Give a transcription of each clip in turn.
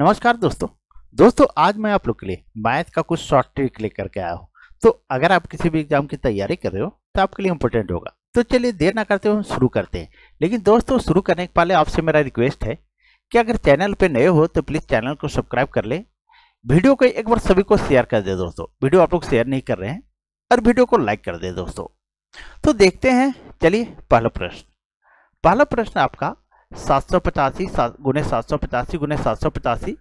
नमस्कार दोस्तों दोस्तों आज मैं आप लोग के लिए मैथ का कुछ शॉर्ट ट्रिक लेकर के आया हूँ तो अगर आप किसी भी एग्जाम की तैयारी कर रहे हो तो आपके लिए इंपॉर्टेंट होगा तो चलिए देर ना करते हुए हम शुरू करते हैं लेकिन दोस्तों शुरू करने के पहले आपसे मेरा रिक्वेस्ट है कि अगर चैनल पर नए हो तो प्लीज़ चैनल को सब्सक्राइब कर लें वीडियो को एक बार सभी को शेयर कर दे दोस्तों वीडियो आप लोग शेयर नहीं कर रहे हैं और वीडियो को लाइक कर दे दोस्तों तो देखते हैं चलिए पहला प्रश्न पहला प्रश्न आपका सात सौ पचासी गुने सात सौ पचासी गुने सात सौ पचासी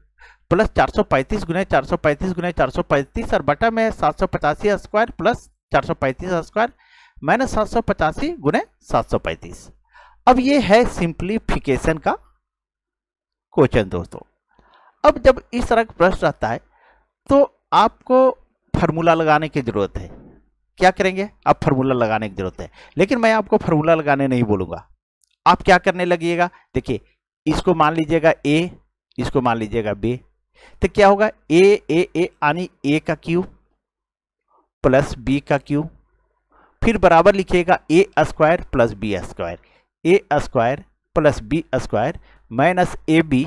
प्लस चार सौ पैंतीस गुने चार सौ पैंतीस गुने चार सौ पैंतीस और बटा में सात सौ पचासी स्क्वायर प्लस चार सौ पैंतीस स्क्वायर माइनस सात सौ पचासी गुने सात सौ पैंतीस अब ये है सिंप्लीफिकेशन का क्वेश्चन दोस्तों अब जब इस तरह का प्रश्न रहता है तो आपको फार्मूला लगाने की ज़रूरत है क्या करेंगे आप फार्मूला लगाने की ज़रूरत है लेकिन मैं आपको फार्मूला लगाने नहीं बोलूंगा आप क्या करने लगिएगा देखिए इसको मान लीजिएगा ए इसको मान लीजिएगा बी तो क्या होगा ए ए ए यानी ए का क्यू प्लस बी का क्यू फिर बराबर लिखिएगा A square plus B square A square plus B square minus A B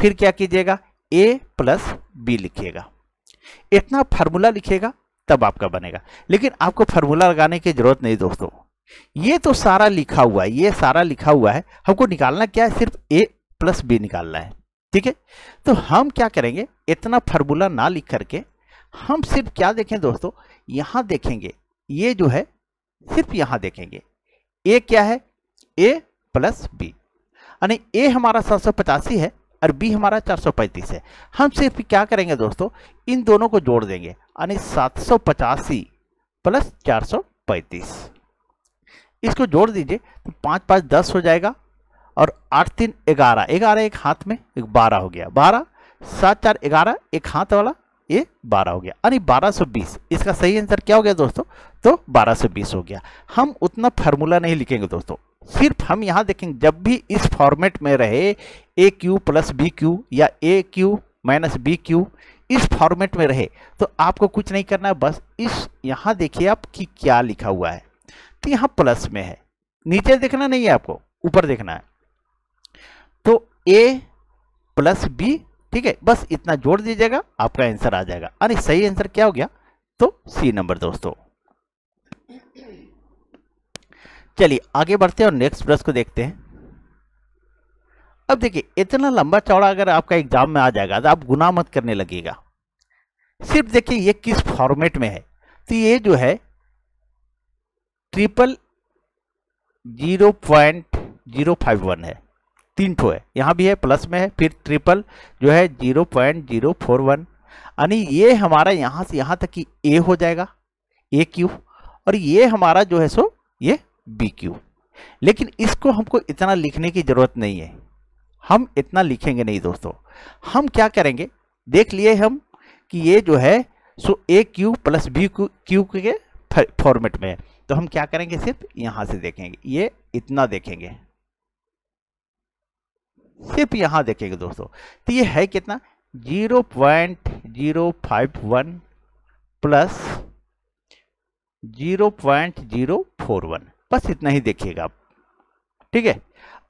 फिर क्या कीजिएगा ए प्लस बी लिखिएगा इतना फार्मूला लिखिएगा तब आपका बनेगा लेकिन आपको फार्मूला लगाने की जरूरत नहीं दोस्तों ये तो सारा लिखा हुआ है ये सारा लिखा हुआ है हमको निकालना क्या है सिर्फ ए प्लस बी निकालना है ठीक है तो हम क्या करेंगे इतना फार्मूला ना लिख करके हम सिर्फ क्या देखें दोस्तों यहां देखेंगे ये जो है सिर्फ यहां देखेंगे ए क्या है ए प्लस बी यानी ए हमारा सात है और बी हमारा पैंतीस है हम सिर्फ क्या करेंगे दोस्तों इन दोनों को जोड़ देंगे यानी सात प्लस पैंतीस इसको जोड़ दीजिए तो पाँच पाँच दस हो जाएगा और आठ तीन ग्यारह ग्यारह एक हाथ में एक बारह हो गया बारह सात चार ग्यारह एक हाथ वाला ये बारह हो गया यानी बारह सौ बीस इसका सही आंसर क्या हो गया दोस्तों तो बारह सौ बीस हो गया हम उतना फार्मूला नहीं लिखेंगे दोस्तों सिर्फ हम यहाँ देखेंगे जब भी इस फॉर्मेट में रहे A cube plus B cube या A cube minus B cube इस फॉर्मेट में रहे तो आपको कुछ नहीं करना है बस इस यहाँ देखिए आप कि क्या लिखा हुआ है तो यहां प्लस में है नीचे देखना नहीं है आपको ऊपर देखना है तो ए प्लस बी ठीक है बस इतना जोड़ दीजिएगा आपका आंसर आ जाएगा अरे सही आंसर क्या हो गया तो सी नंबर दोस्तों चलिए आगे बढ़ते हैं और नेक्स्ट प्रश्न को देखते हैं अब देखिए इतना लंबा चौड़ा अगर आपका एग्जाम में आ जाएगा तो आप गुना मत करने लगेगा सिर्फ देखिए ये किस फॉर्मेट में है तो ये जो है triple zero point zero five one है तीन ठो है यहाँ भी है प्लस में है फिर ट्रिपल जो है zero point zero four one यानी ये हमारा यहाँ से यहाँ तक कि ए हो जाएगा ए क्यू और ये हमारा जो है सो ये बी क्यू लेकिन इसको हमको इतना लिखने की ज़रूरत नहीं है हम इतना लिखेंगे नहीं दोस्तों हम क्या करेंगे देख लिए हम कि ये जो है सो A cube plus B cube के फॉर्मेट में है तो हम क्या करेंगे सिर्फ यहां से देखेंगे ये इतना देखेंगे सिर्फ यहां देखेंगे दोस्तों तो ये है कितना 0.051 प्लस 0.041 बस इतना ही देखिएगा आप ठीक है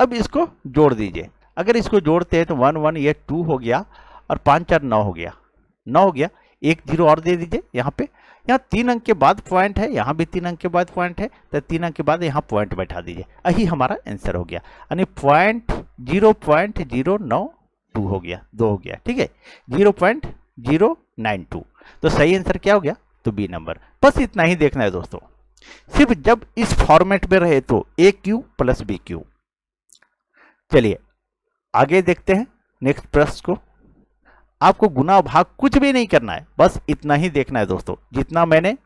अब इसको जोड़ दीजिए अगर इसको जोड़ते हैं तो वन वन ये टू हो गया और पाँच चार नौ हो गया नौ हो गया एक जीरो और दे दीजिए यहाँ पे यहाँ तीन अंक के बाद पॉइंट है यहाँ भी तीन अंक के बाद पॉइंट है तो तीन अंक के बाद यहाँ पॉइंट बैठा दीजिए यही हमारा आंसर हो गया यानी पॉइंट जीरो पॉइंट जीरो नौ टू हो गया दो हो गया ठीक है zero point zero nine two तो सही आंसर क्या हो गया तो बी नंबर बस इतना ही देखना है दोस्तों सिर्फ जब इस फॉर्मेट में रहे तो A cube plus B cube चलिए आगे देखते हैं नेक्स्ट प्रश्न को आपको गुना भाग कुछ भी नहीं करना है बस इतना ही देखना है दोस्तों जितना मैंने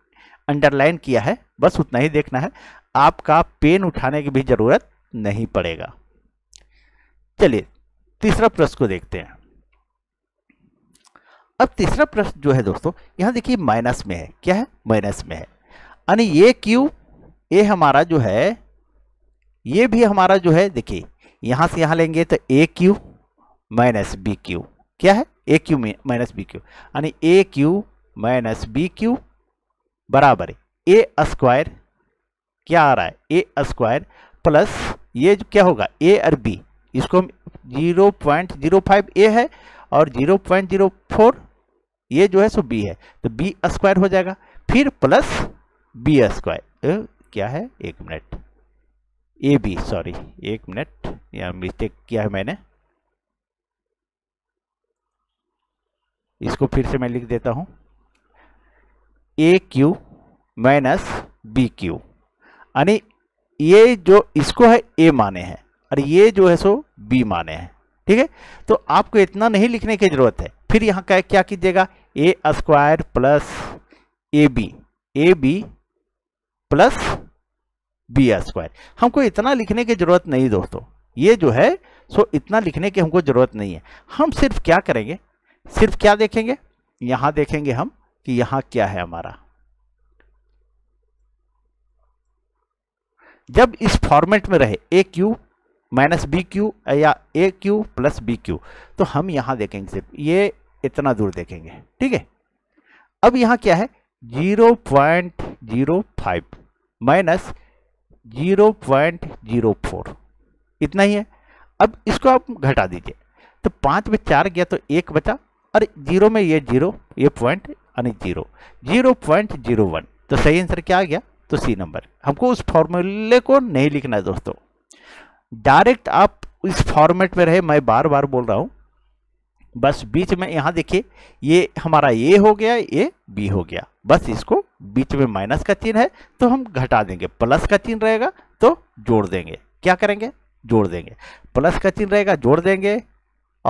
अंडरलाइन किया है बस उतना ही देखना है आपका पेन उठाने की भी ज़रूरत नहीं पड़ेगा चलिए तीसरा प्रश्न को देखते हैं अब तीसरा प्रश्न जो है दोस्तों यहां देखिए माइनस में है क्या है माइनस में है यानी ये क्यू ये हमारा जो है ये भी हमारा जो है देखिए यहां से यहां लेंगे तो A cube minus B cube क्या है A cube minus B cube यानी A cube minus B cube बराबर ए स्क्वायर क्या आ रहा है ए स्क्वायर प्लस ये क्या होगा ए और बी इसको हम zero point zero five A है और जीरो पॉइंट जीरो फोर ये जो है सो बी है तो बी स्क्वायर हो जाएगा फिर प्लस बी स्क्वायर क्या है एक मिनट ए बी सॉरी एक मिनट यहाँ मिस्टेक किया है मैंने इसको फिर से मैं लिख देता हूं A cube minus B cube यानी ये जो इसको है ए माने हैं और ये जो है सो बी माने हैं ठीक है तो आपको इतना नहीं लिखने की ज़रूरत है फिर यहां क्या क्या कीजिएगा A square plus A B A B plus B square हमको इतना लिखने की ज़रूरत नहीं दोस्तों ये जो है सो इतना लिखने की हमको ज़रूरत नहीं है हम सिर्फ क्या करेंगे सिर्फ क्या देखेंगे यहां देखेंगे हम कि यहां क्या है हमारा जब इस फॉर्मेट में रहे A cube minus B cube या A cube plus B cube तो हम यहां देखेंगे सिर्फ ये इतना दूर देखेंगे ठीक है अब यहां क्या है 0.05 माइनस 0.04 इतना ही है अब इसको आप घटा दीजिए तो पांच में चार गया तो एक बचा और जीरो में ये जीरो ये पॉइंट यानी zero zero point zero one तो सही आंसर क्या आ गया तो सी नंबर हमको उस फॉर्मूले को नहीं लिखना है दोस्तों डायरेक्ट आप इस फॉर्मेट में रहे मैं बार बार बोल रहा हूँ बस बीच में यहाँ देखिए ये हमारा ए हो गया ए बी हो गया बस इसको बीच में माइनस का चिन्ह है तो हम घटा देंगे प्लस का चिन्ह रहेगा तो जोड़ देंगे क्या करेंगे जोड़ देंगे प्लस का चिन्ह रहेगा जोड़ देंगे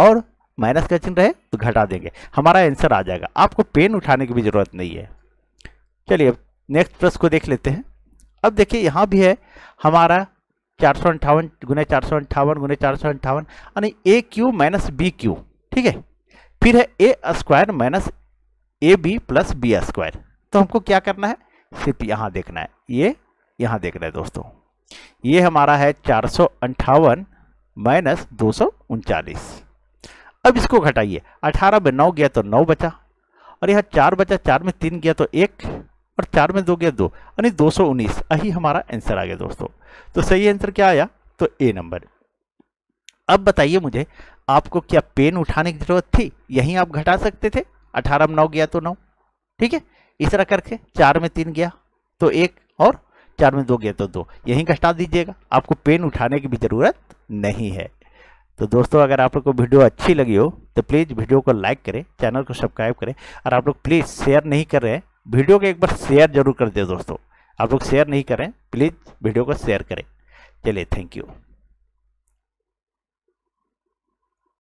और माइनस का चिन्ह रहे तो घटा देंगे हमारा आंसर आ जाएगा आपको पेन उठाने की भी ज़रूरत नहीं है चलिए अब नेक्स्ट प्रश्न को देख लेते हैं अब देखिए यहाँ भी है हमारा चार सौ अंठावन गुने चार सौ अंठावन गुने चार सौ अंठावन यानी A cube minus B cube ठीक है फिर है A square minus A B plus B square तो हमको क्या करना है सिर्फ यहाँ देखना है ये यहाँ देख रहे हैं दोस्तों ये हमारा है चार सौ अंठावन माइनस दो सौ उनचालीस अब इसको घटाइए अठारह में नौ गया तो नौ बचा और यहाँ चार बचा चार में तीन गया तो एक और चार में दो गया दो यानी दो सौ उन्नीस यही हमारा आंसर आ गया दोस्तों तो सही आंसर क्या आया तो ए नंबर अब बताइए मुझे आपको क्या पेन उठाने की जरूरत थी यहीं आप घटा सकते थे अठारह में नौ गया तो नौ ठीक है इस तरह करके चार में तीन गया तो एक और चार में दो गया तो दो यहीं घटा दीजिएगा आपको पेन उठाने की भी ज़रूरत नहीं है तो दोस्तों अगर आप लोग को वीडियो अच्छी लगी हो तो प्लीज़ वीडियो को लाइक करें चैनल को सब्सक्राइब करें और आप लोग प्लीज़ शेयर नहीं कर रहे हैं वीडियो को एक बार शेयर जरूर कर दे दोस्तों आप लोग शेयर नहीं करें प्लीज़ वीडियो को शेयर करें चलिए थैंक यू